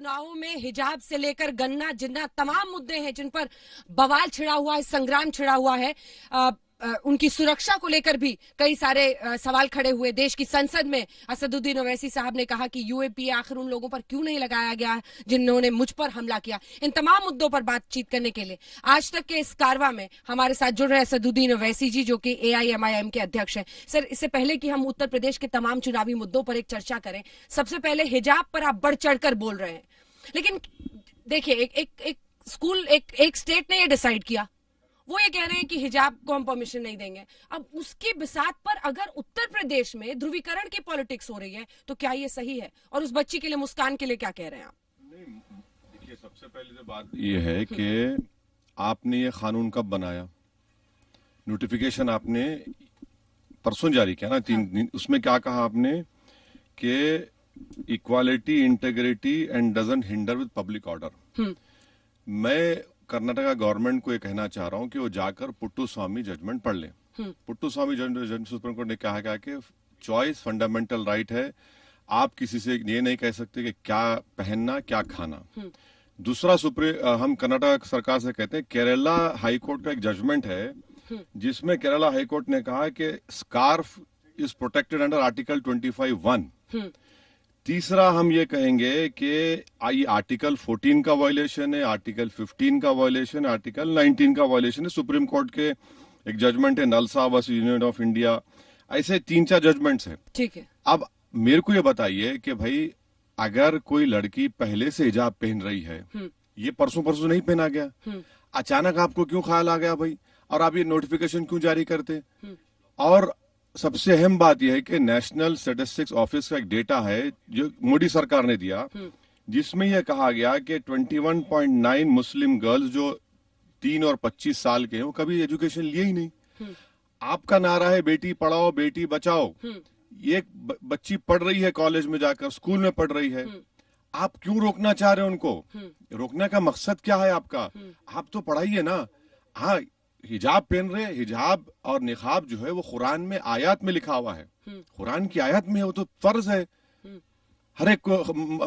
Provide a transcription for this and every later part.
चुनावों में हिजाब से लेकर गन्ना जिन्ना तमाम मुद्दे हैं जिन पर बवाल छिड़ा हुआ है संग्राम छिड़ा हुआ है आ, उनकी सुरक्षा को लेकर भी कई सारे सवाल खड़े हुए देश की संसद में असदुद्दीन ओवैसी साहब ने कहा कि यूएपी आखिर उन लोगों पर क्यों नहीं लगाया गया जिन्होंने मुझ पर हमला किया इन तमाम मुद्दों पर बातचीत करने के लिए आज तक के इस कारवा में हमारे साथ जुड़ रहे असदुद्दीन ओवैसी जी जो कि ए के अध्यक्ष हैं सर इससे पहले कि हम उत्तर प्रदेश के तमाम चुनावी मुद्दों पर एक चर्चा करें सबसे पहले हिजाब पर आप बढ़ चढ़कर बोल रहे हैं लेकिन देखिए एक, एक, स्कूल एक, एक स्टेट ने यह डिसाइड किया वो ये कह रहे हैं कि हिजाब को हम परमिशन नहीं देंगे अब उसके बिसात पर अगर उत्तर प्रदेश में ध्रुवीकरण की पॉलिटिक्स हो रही है तो क्या ये सही है और उस बच्ची के लिए मुस्कान के लिए क्या कह रहे हैं आप देखिए सबसे पहले तो बात ये है कि आपने ये कानून कब बनाया नोटिफिकेशन आपने परसों जारी किया ना तीन दिन उसमें क्या कहा आपने कि equality integrity and doesn't hinder with public order मैं कर्नाटका गवर्नमेंट को यह कहना चाह रहा हूँ कि वो जाकर पुट्टू स्वामी जजमेंट पढ़ लें हम्म। Puttaswamy judgment Supreme Court ने कहा गया कि चॉइस फंडामेंटल राइट है आप किसी से ये नहीं कह सकते कि क्या पहनना क्या खाना हम्म। दूसरा सुप्रीम हम कर्नाटक सरकार से कहते हैं केरला हाईकोर्ट का एक जजमेंट है हम्म। जिसमें केरला हाईकोर्ट ने कहा कि scarf is protected under article twenty five one तीसरा हम ये कहेंगे कि आई आर्टिकल 14 का वायलेशन है आर्टिकल 15 का वायलेशन आर्टिकल 19 का वायलेशन है सुप्रीम कोर्ट के एक जजमेंट है NALSA versus Union of India ऐसे तीन चार जजमेंट्स है ठीक है अब मेरे को ये बताइए कि भाई अगर कोई लड़की पहले से हिजाब पहन रही है हम्म। ये परसों परसों नहीं पहना गया हम्म। अचानक आपको क्यों ख्याल आ गया भाई और आप ये नोटिफिकेशन क्यों जारी करते हम्म। और सबसे अहम बात यह है कि नेशनल स्टेटिस्टिक्स ऑफिस का एक डेटा है जो मोदी सरकार ने दिया हम्म। जिसमें यह कहा गया कि 21.9 मुस्लिम गर्ल्स जो तीन और 25 साल के हैं वो कभी एजुकेशन लिए ही नहीं हम्म। आपका नारा है बेटी पढ़ाओ बेटी बचाओ हम्म। ये बच्ची पढ़ रही है कॉलेज में जाकर स्कूल में पढ़ रही है आप क्यों रोकना चाह रहे हो उनको रोकने का मकसद क्या है आपका आप तो पढ़ाइए ना हाँ हिजाब पहन रहे हिजाब और निखाब जो है वो कुरान में आयात में लिखा हुआ है हम्म। कुरान की आयात में है वो तो फर्ज है हम्म। हर एक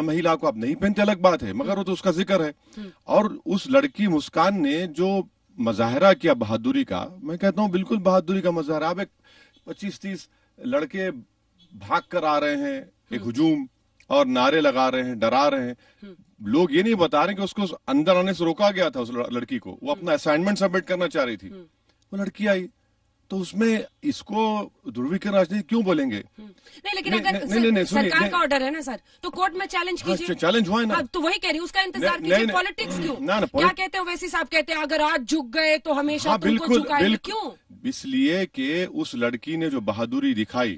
महिला को आप नहीं पहनते अलग बात है मगर वो तो उसका जिक्र है हम्म। और उस लड़की मुस्कान ने जो मजाहरा किया बहादुरी का मैं कहता हूँ बिल्कुल बहादुरी का मजाहरा अब एक पच्चीस तीस लड़के भाग कर आ रहे हैं एक हजूम और नारे लगा रहे हैं डरा रहे हैं हम्म। लोग ये नहीं बता रहे कि उसको अंदर आने से रोका गया था उस लड़की को वो अपना असाइनमेंट हम्म। सबमिट करना चाह रही थी हम्म। वो लड़की आई तो उसमें इसको ध्रुवीकर राजनीति क्यों बोलेंगे नहीं लेकिन अगर नहीं, नहीं, नहीं, सरकार का ऑर्डर है ना सर तो कोर्ट में चैलेंज हाँ, कीजिए चैलेंज हुआ है ना हाँ, तो वही कह रही उसका इंतजार कीजिए पॉलिटिक्स क्यों ना ना क्या कहते हैं वैसे साहब कहते हैं अगर आज झुक गए तो हमेशा हाँ, बिल्कुल क्यों इसलिए कि उस लड़की ने जो बहादुरी दिखाई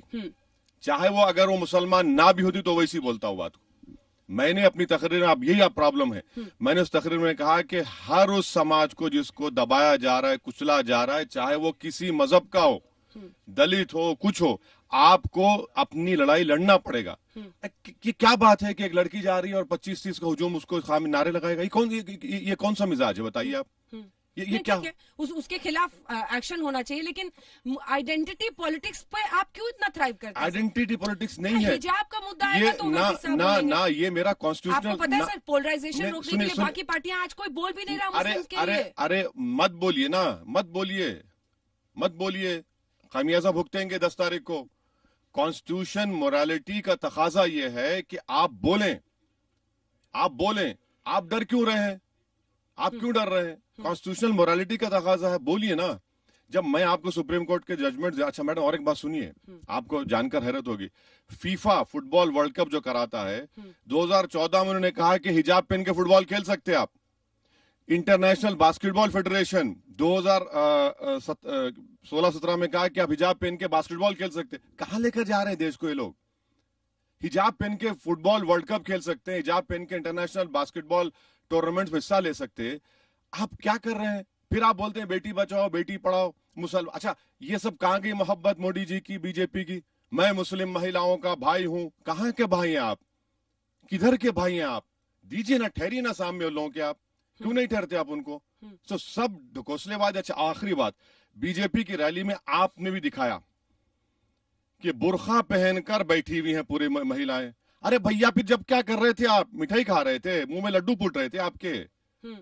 चाहे वो अगर वो मुसलमान ना भी होती तो वैसी बोलता हुआ तो मैंने अपनी तकरीर में अब यही आप प्रॉब्लम है हम्म। मैंने उस तकरीर में कहा कि हर उस समाज को जिसको दबाया जा रहा है कुचला जा रहा है चाहे वो किसी मजहब का हो हम्म। दलित हो कुछ हो आपको अपनी लड़ाई लड़ना पड़ेगा ये हम्म। क्या बात है कि एक लड़की जा रही है और 25 तीस का हुजूम उसको नारे लगाएगा ये कौन ये, ये कौन सा मिजाज है बताइए आप ये, ये क्या उस, उसके खिलाफ एक्शन होना चाहिए लेकिन आइडेंटिटी पॉलिटिक्स पर आप क्यों इतना थ्राइव करते हैं आइडेंटिटी पॉलिटिक्स नहीं है हिजाब का मुद्दा ये तो ना ना ना ये मेरा कॉन्स्टिट्यूशन आपको पता है सर पोलराइजेशन रोकने के लिए बाकी पार्टियां आज कोई बोल भी नहीं रहा अरे अरे अरे मत बोलिए ना मत बोलिए मत बोलिए खामियाजा भुगतेंगे दस तारीख को कॉन्स्टिट्यूशन मोरालिटी का तकाजा यह है कि आप बोलें आप बोलें आप डर क्यों रहे हैं आप क्यों डर रहे हैं कॉन्स्टिट्यूशनल हम्म। मोरालिटी का तकाजा है बोलिए ना जब मैं आपको सुप्रीम कोर्ट के जजमेंट अच्छा मैडम और एक बात सुनिए हम्म। आपको जानकर हैरत होगी फीफा फुटबॉल वर्ल्ड कप जो कराता है 2014 हम्म। में उन्होंने कहा कि हिजाब पहन के फुटबॉल खेल सकते आप इंटरनेशनल बास्केटबॉल फेडरेशन 2016-17 में कहा कि आप हिजाब पहन के बास्केटबॉल खेल सकते कहा लेकर जा रहे हैं देश को ये लोग हिजाब पहन के फुटबॉल वर्ल्ड कप खेल सकते हैं हिजाब पहन के इंटरनेशनल बास्केटबॉल टूर्नामेंट में हिस्सा ले सकते आप क्या कर रहे हैं फिर आप बोलते हैं बेटी बचाओ बेटी पढ़ाओ मुसलमान अच्छा ये सब कहाँ गई मोहब्बत मोदी जी की बीजेपी की मैं मुस्लिम महिलाओं का भाई हूं कहा के भाई हैं आप किधर के भाई हैं आप दीजिए ना ठहरी ना सामने लोगों के आप क्यों नहीं ठहरते आप उनको सो तो सब सब बाद अच्छा आखिरी बात बीजेपी की रैली में आपने भी दिखाया कि बुरखा पहनकर बैठी हुई हैं पूरी महिलाएं अरे भैया फिर जब क्या कर रहे थे आप मिठाई खा रहे थे मुंह में लड्डू फूट रहे थे आपके हम्म।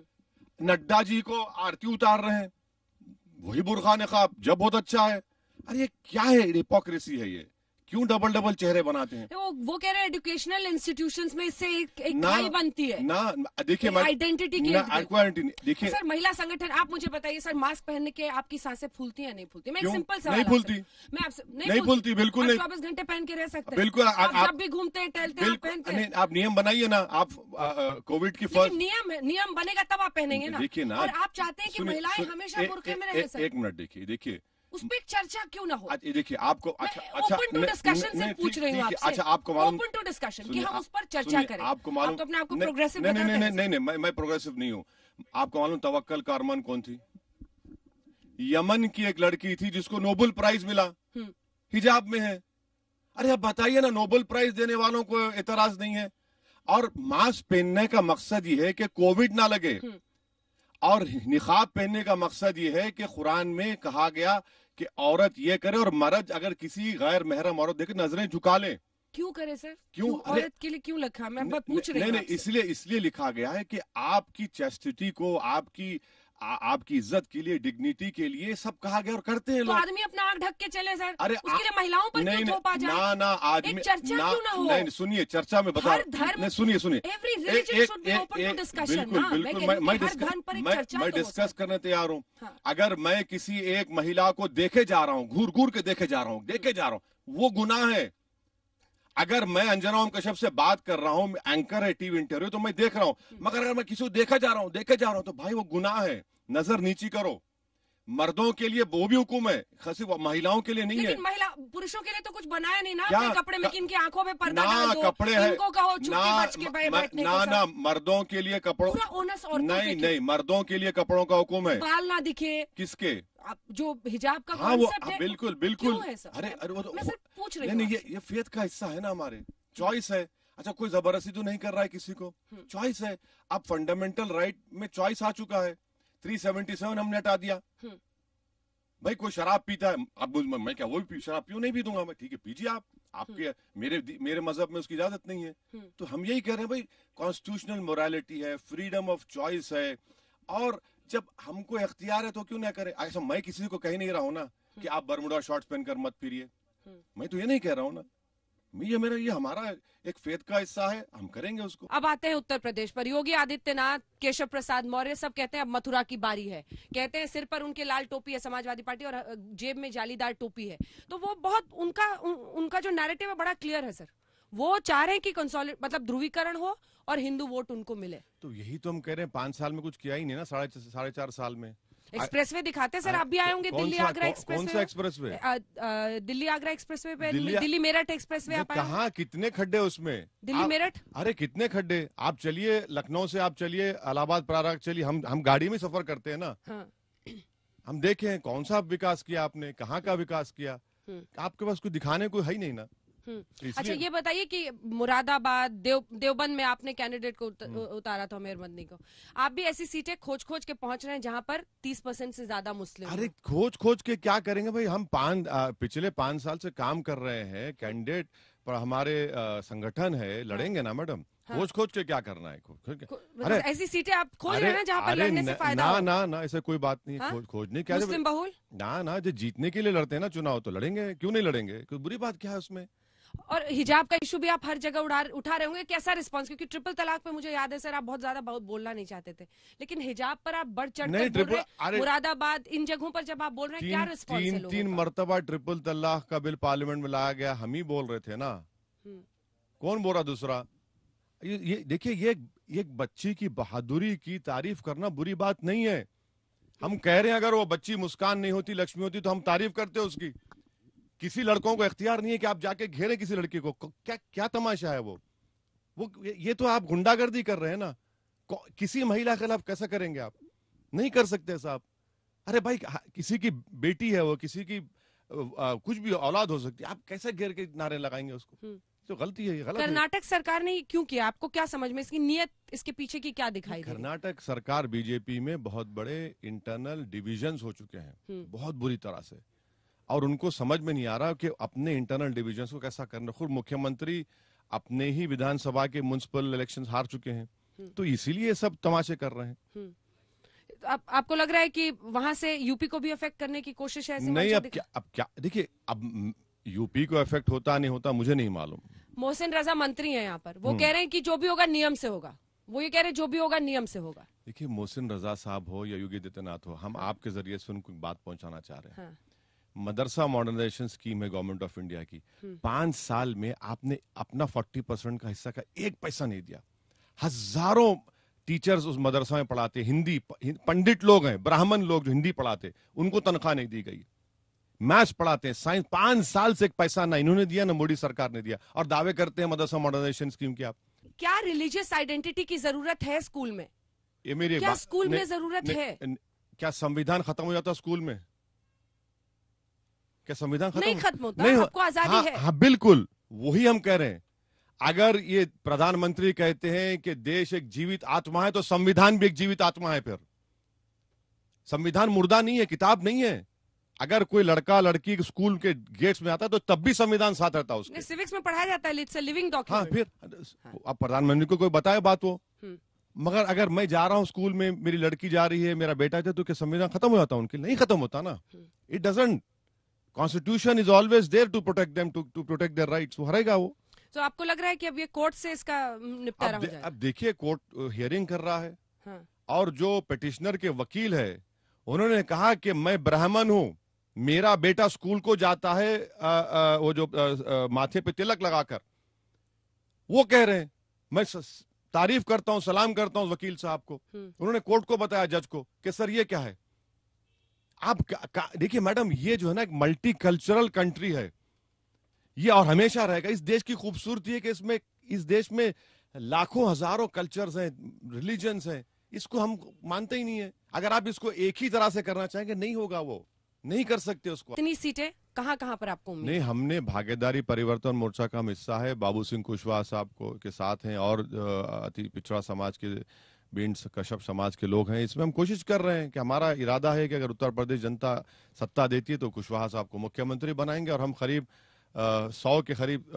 नड्डा जी को आरती उतार रहे हैं वही ने खाब जब बहुत अच्छा है अरे ये क्या है हिपोक्रेसी है ये क्यों डबल डबल चेहरे बनाते हैं वो, वो कह रहे हैं एजुकेशनल इंस्टीट्यूशन में इससे एक, एक ना, बनती है ना देखिए आइडेंटिटी की आइडेंटिटी देखिए सर महिला संगठन आप मुझे बताइए सर मास्क पहनने के आपकी सांसें फूलती या नहीं फूलती मैं सिंपल सवाल नहीं फूलती मैं आपसे नहीं फूलती बिल्कुल नहीं चौबीस घंटे पहन के रह सकते बिल्कुल आप भी घूमते हैं टहलते हैं पहनते हैं आप नियम बनाइए ना आप कोविड की फर्स्ट नियम नियम बनेगा तब आप पहनेंगे ना देखिए ना आप चाहते हैं कि महिलाएं हमेशा में एक मिनट देखिए देखिए उस पर चर्चा क्यों ना हो अच्छा, देखिए आपको अच्छा ओपन टू डिस्कशन से पूछ रही हूँ अच्छा आपको मालूम ओपन टू डिस्कशन कि हम उस पर चर्चा करें आपको मालूम तो अपने आपको प्रोग्रेसिव नहीं नहीं नहीं नहीं मैं मैं प्रोग्रेसिव नहीं हूँ आपको मालूम तवक्कल कारमान कौन थी यमन की एक लड़की थी जिसको नोबेल प्राइज मिला हम्म। हिजाब में है अरे आप बताइए ना नोबेल प्राइज देने वालों को एतराज नहीं है और मास्क पहनने का मकसद ये है कि कोविड ना लगे हम्म। और निकाब पहनने का मकसद ये है कि कुरान में कहा गया कि औरत ये करे और मर्द अगर किसी गैर महरम औरत देखे नजरें झुका ले क्यों करे सर क्यों, क्यों औरत के लिए क्यों लिखा मैं पूछ रही नहीं नहीं इसलिए इसलिए लिखा गया है कि आपकी चेस्टिटी को आपकी आ, आपकी इज्जत के लिए डिग्निटी के लिए सब कहा गया और करते हैं तो आदमी अपना आग ढक के चले सर अरे उसके लिए महिलाओं पर नहीं, क्यों ना ना आदमी चर्चा ना, क्यों ना हो नहीं सुनिए चर्चा में बता नहीं सुनिए सुनिए बिल्कुल हाँ, मैं डिस्कस तो करने तैयार हूँ हाँ। अगर मैं किसी एक महिला को देखे जा रहा हूँ घूर घूर के देखे जा रहा हूँ देखे जा रहा हूँ वो गुनाह है अगर मैं अंजना ओम कश्यप से बात कर रहा हूँ एंकर है टीवी इंटरव्यू तो मैं देख रहा हूँ मगर अगर मैं किसी को देखा जा रहा हूँ देखा जा रहा हूँ तो भाई वो गुनाह है नजर नीची करो मर्दों के लिए वो भी हुक्म है खसी महिलाओं के लिए नहीं है महिला पुरुषों के लिए तो कुछ बनाया नहीं ना क्या, कपड़े में की आंखों में पर्दा ना कपड़े है कहो ना के म, ना, ना मर्दों के लिए कपड़ों नहीं नहीं मर्दों के लिए कपड़ों का हुक्म है बाल ना दिखे किसके जो हिजाब का हाँ वो हाँ, बिल्कुल बिल्कुल अरे अरे वो तो- पूछ रहे नहीं ये ये फेत का हिस्सा है ना हमारे चॉइस है अच्छा कोई जबरदस्ती तो नहीं कर रहा है किसी को हम्म। चॉइस है अब फंडामेंटल राइट में चॉइस आ चुका है थ्री सेवेंटी सेवन हमने हटा दिया हम्म। भाई कोई शराब पीता है अब मैं क्या वो भी शराब पीऊ नहीं पी दूंगा मैं ठीक है पीजिए आप आपके हम्म। मेरे मेरे मजहब में उसकी इजाजत नहीं है हम्म। तो हम यही कह रहे हैं भाई कॉन्स्टिट्यूशनल मोरालिटी है फ्रीडम ऑफ चॉइस है और जब हमको इख्तियार है तो क्यों ना करें ऐसा मैं किसी को कह नहीं रहा हूं ना कि आप बरमुडा शॉर्ट्स पहनकर मत फिरिए मैं तो ये नहीं कह रहा हूं ना ये मेरा ये हमारा एक फेद का हिस्सा है हम करेंगे उसको अब आते हैं उत्तर प्रदेश पर योगी आदित्यनाथ केशव प्रसाद मौर्य सब कहते हैं अब मथुरा की बारी है कहते हैं सिर पर उनके लाल टोपी है समाजवादी पार्टी और जेब में जालीदार टोपी है तो वो बहुत उनका उ, उनका जो नैरेटिव है बड़ा क्लियर है सर वो चाह रहे हैं कि मतलब ध्रुवीकरण हो और हिंदू वोट उनको मिले तो यही तो हम कह रहे हैं पांच साल में कुछ किया ही नहीं ना साढ़े साढ़े चार साल में एक्सप्रेस वे दिखाते सर आप भी आए होंगे दिल्ली आगरा एक्सप्रेस कौन सा expressway Delhi Agra expressway पे दिल्ली मेरठ एक्सप्रेस वे कहा कितने खड्डे उसमें दिल्ली मेरठ अरे कितने खड्डे आप चलिए लखनऊ से आप चलिए इलाहाबाद प्राराग चलिए हम हम गाड़ी में सफर करते हैं ना हाँ। हम देखे कौन सा विकास किया आपने कहाँ का विकास किया हम्म। आपके पास कुछ दिखाने को है ही नहीं ना हम्म। अच्छा ये बताइए कि मुरादाबाद देव देवबंद में आपने कैंडिडेट को हम्म। उतारा था मेयर मदनी को आप भी ऐसी सीटें खोज खोज के पहुंच रहे हैं जहां पर तीस परसेंट से ज्यादा मुस्लिम अरे खोज खोज के क्या करेंगे भाई हम पांच पिछले पांच साल से काम कर रहे हैं कैंडिडेट पर हमारे आ, संगठन है हाँ। लड़ेंगे ना मैडम हाँ। खोज खोज के क्या करना है खोज खोज मतलब अरे ऐसी सीटें आप खोज रहे हैं जहाँ पर लड़ने से फायदा ना ना ना ऐसे कोई बात नहीं हाँ? खोज खोज नहीं क्या मुस्लिम बहुल ना ना जो जीतने के लिए लड़ते हैं ना चुनाव तो लड़ेंगे क्यों नहीं लड़ेंगे कोई बुरी बात क्या है उसमें और हिजाब का इशू भी आप हर जगह उड़ा उठा रहे होंगे कैसा रिस्पांस क्योंकि ट्रिपल तलाक पे मुझे याद है सर आप बहुत ज्यादा बोलना नहीं चाहते थे लेकिन हिजाब पर आप बढ़ चढ़ मुरादाबाद इन जगहों पर जब आप बोल रहे हैं क्या रिस्पॉन्स तीन, है तीन मरतबा ट्रिपल तलाक का बिल पार्लियामेंट में लाया गया हम ही बोल रहे थे ना हम्म। कौन बोल रहा दूसरा ये देखिये ये एक बच्ची की बहादुरी की तारीफ करना बुरी बात नहीं है हम कह रहे हैं अगर वो बच्ची मुस्कान नहीं होती लक्ष्मी होती तो हम तारीफ करते उसकी किसी लड़कों को इख्तियार नहीं है कि आप जाके घेरे किसी लड़की को क्या क्या तमाशा है वो वो ये तो आप गुंडागर्दी कर रहे हैं ना किसी महिला के खिलाफ कैसे करेंगे आप नहीं कर सकते साहब अरे भाई हाँ, किसी की बेटी है वो किसी की आ, कुछ भी औलाद हो सकती है आप कैसे घेर के नारे लगाएंगे उसको हम्म। तो गलती है गलत कर्नाटक सरकार ने क्यों किया आपको क्या समझ में इसकी नियत इसके पीछे की क्या दिखाई कर्नाटक सरकार बीजेपी में बहुत बड़े इंटरनल डिविजन हो चुके हैं हम्म। बहुत बुरी तरह से और उनको समझ में नहीं आ रहा कि अपने इंटरनल डिविजन को कैसा करना खुद मुख्यमंत्री अपने ही विधानसभा के म्यूनसिपल इलेक्शन हार चुके हैं हम्म। तो इसीलिए सब तमाशे कर रहे हैं हम्म। आप, आपको लग रहा है कि वहां से यूपी को भी अफेक्ट करने की कोशिश है नहीं अब क्या अब क्या देखिए अब यूपी को अफेक्ट होता नहीं होता मुझे नहीं मालूम मोहसिन रजा मंत्री है यहाँ पर वो हम्म। कह रहे हैं कि जो भी होगा नियम से होगा वो ये कह रहे हैं जो भी होगा नियम से होगा देखिए मोहसिन रजा साहब हो या योगी आदित्यनाथ हो हम हाँ। आपके जरिए से उनको बात पहुंचाना चाह रहे हैं हाँ। मदरसा मॉडर्नाइजेशन स्कीम है गवर्नमेंट ऑफ इंडिया की हम्म। पांच साल में आपने अपना फोर्टी परसेंट का हिस्सा का एक पैसा नहीं दिया हजारों टीचर्स उस मदरसा में पढ़ाते हिंदी पंडित लोग हैं ब्राह्मण लोग जो हिंदी पढ़ाते उनको तनख्वाह नहीं दी गई मैथ्स पढ़ाते हैं साइंस पांच साल से एक पैसा ना इन्होंने दिया ना मोदी सरकार ने दिया और दावे करते हैं मदरसा मॉडर्नाइजेशन स्कीम की आप क्या रिलीजियस आइडेंटिटी की जरूरत है स्कूल में ये मेरे क्या स्कूल में जरूरत है क्या संविधान खत्म हो जाता स्कूल में क्या संविधान खत्म नहीं खत्म होता नहीं, आपको आजादी हा, है हाँ, बिल्कुल वही हम कह रहे हैं अगर ये प्रधानमंत्री कहते हैं कि देश एक जीवित आत्मा है तो संविधान भी एक जीवित आत्मा है फिर संविधान मुर्दा नहीं है किताब नहीं है अगर कोई लड़का लड़की स्कूल के गेट्स में आता है तो तब भी संविधान साथ रहता है उसके सिविक्स में पढ़ाया जाता है इट्स अ लिविंग डॉक्यूमेंट हाँ फिर हाँ। अब प्रधानमंत्री को कोई बताए बात वो हम्म। मगर अगर मैं जा रहा हूँ स्कूल में मेरी लड़की जा रही है मेरा बेटा जा तो क्या संविधान खत्म हो जाता उनके नहीं खत्म होता ना it hmm. Doesn't constitution is always there to protect them to to protect their rights वो हरेगा वो तो आपको लग रहा है कि अब ये कोर्ट से इसका निपटारा हो जाएगा अब देखिए कोर्ट हियरिंग uh, कर रहा है हाँ। और जो पिटिशनर के वकील है उन्होंने कहा कि मैं ब्राह्मण हूँ मेरा बेटा स्कूल को जाता है आ, आ, वो जो आ, आ, माथे पे तिलक लगाकर वो कह रहे हैं मैं तारीफ करता हूं सलाम करता हूं वकील साहब को हम्म। उन्होंने कोर्ट को बताया जज को कि सर ये क्या है आप देखिए मैडम ये जो है ना एक मल्टी कल्चरल कंट्री है ये और हमेशा रहेगा इस देश की खूबसूरती है कि इसमें इस देश में लाखों हजारों कल्चर्स हैं रिलीजन्स हैं इसको हम मानते ही नहीं है अगर आप इसको एक ही तरह से करना चाहेंगे नहीं होगा वो नहीं कर सकते उसको इतनी सीटें कहाँ कहाँ पर आपको नहीं हमने भागीदारी परिवर्तन मोर्चा का हम हिस्सा है बाबू सिंह कुशवाहा साहब को के साथ हैं और अति पिछड़ा समाज के बींड कश्यप समाज के लोग हैं इसमें हम कोशिश कर रहे हैं कि हमारा इरादा है कि अगर उत्तर प्रदेश जनता सत्ता देती है तो कुशवाहा साहब को मुख्यमंत्री बनाएंगे और हम करीब सौ के करीब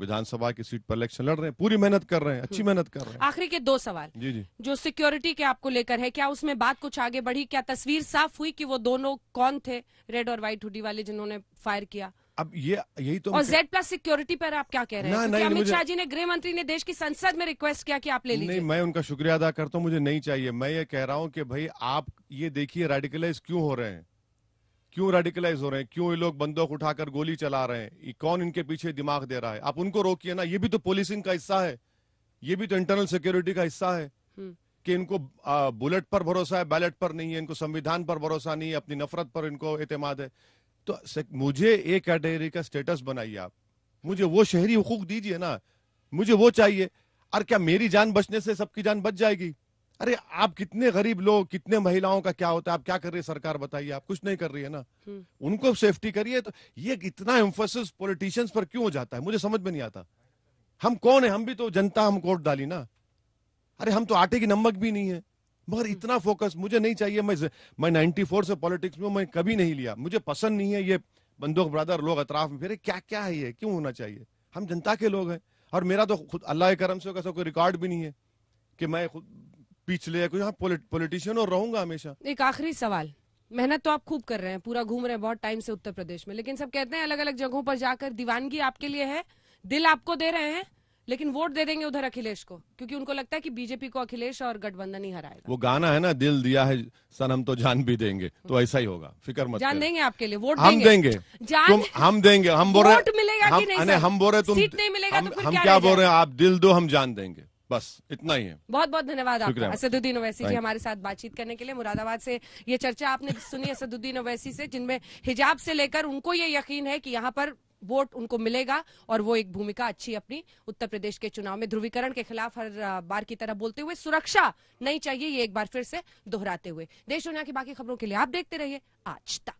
विधानसभा की सीट पर इलेक्शन लड़ रहे हैं पूरी मेहनत कर रहे हैं अच्छी हम्म। मेहनत कर रहे हैं आखिरी के दो सवाल जी जी जो सिक्योरिटी के आपको लेकर है क्या उसमें बात कुछ आगे बढ़ी क्या तस्वीर साफ हुई कि वो दोनों कौन थे रेड और व्हाइट हुडी वाले जिन्होंने फायर किया अब ये यही तो और जेड प्लस सिक्योरिटी पर आप क्या कह रहे हैं तो अमित शाह जी ने गृह मंत्री ने देश की संसद में रिक्वेस्ट किया कि आप ले लीजिए नहीं मैं उनका शुक्रिया अदा करता हूँ मुझे नहीं चाहिए मैं ये कह रहा हूँ कि भाई आप ये देखिए रेडिकलाइज क्यों हो रहे हैं क्यों रेडिकलाइज हो रहे हैं क्यों ये लोग बंदूक उठाकर गोली चला रहे हैं कौन इनके पीछे दिमाग दे रहा है आप उनको रोकिए ना ये भी तो पुलिसिंग का हिस्सा है ये भी तो इंटरनल सिक्योरिटी का हिस्सा है हम्म। कि इनको बुलेट पर भरोसा है बैलेट पर नहीं है इनको संविधान पर भरोसा नहीं है अपनी नफरत पर इनको एतमाद है तो मुझे एक कैटेगरी का स्टेटस बनाइए आप मुझे वो शहरी हकूक दीजिए ना मुझे वो चाहिए और क्या मेरी जान बचने से सबकी जान बच जाएगी अरे आप कितने गरीब लोग कितने महिलाओं का क्या होता है आप क्या कर रही है सरकार बताइए आप कुछ नहीं कर रही है ना हम्म। उनको सेफ्टी करिए तो ये इतना एम्फोसिस पॉलिटिशियंस पर क्यों हो जाता है मुझे समझ में नहीं आता हम कौन है हम भी तो जनता हम कोर्ट डाली ना अरे हम तो आटे की नमक भी नहीं है मगर हम्म। इतना फोकस मुझे नहीं चाहिए मैं मैं 94 से पॉलिटिक्स में मैं कभी नहीं लिया मुझे पसंद नहीं है ये बंदूक ब्रदर लोग अतराफ में फिर क्या क्या है ये क्यों होना चाहिए हम जनता के लोग हैं और मेरा तो खुद अल्लाह करम से कैसा कोई रिकॉर्ड भी नहीं है कि मैं खुद पिछले पॉलिटिशियन हाँ, और रहूंगा हमेशा एक आखिरी सवाल मेहनत तो आप खूब कर रहे हैं पूरा घूम रहे हैं बहुत टाइम से उत्तर प्रदेश में लेकिन सब कहते हैं अलग अलग जगहों पर जाकर दीवानगी आपके लिए है दिल आपको दे रहे हैं लेकिन वोट दे देंगे उधर अखिलेश को क्योंकि उनको लगता है कि बीजेपी को अखिलेश और गठबंधन ही हराएगा वो गाना है ना दिल दिया है सन हम तो जान भी देंगे तो हम्म। ऐसा ही होगा फिक्र मत जान देंगे आपके लिए वोट हम देंगे, देंगे। तुम हम देंगे हम बोल रहे मिलेगा हम, हम बोल रहे तुम सीट नहीं मिलेगा हम, तो हम क्या बोल रहे हैं आप दिल दो हम जान देंगे बस इतना ही है बहुत बहुत धन्यवाद आपका असदुद्दीन ओवैसी जी हमारे साथ बातचीत करने के लिए मुरादाबाद से ये चर्चा आपने सुनी असदुद्दीन ओवैसी से जिनमें हिजाब से लेकर उनको ये यकीन है कि यहाँ पर वोट उनको मिलेगा और वो एक भूमिका अच्छी अपनी उत्तर प्रदेश के चुनाव में ध्रुवीकरण के खिलाफ हर बार की तरह बोलते हुए सुरक्षा नहीं चाहिए ये एक बार फिर से दोहराते हुए देश दुनिया की बाकी खबरों के लिए आप देखते रहिए आज तक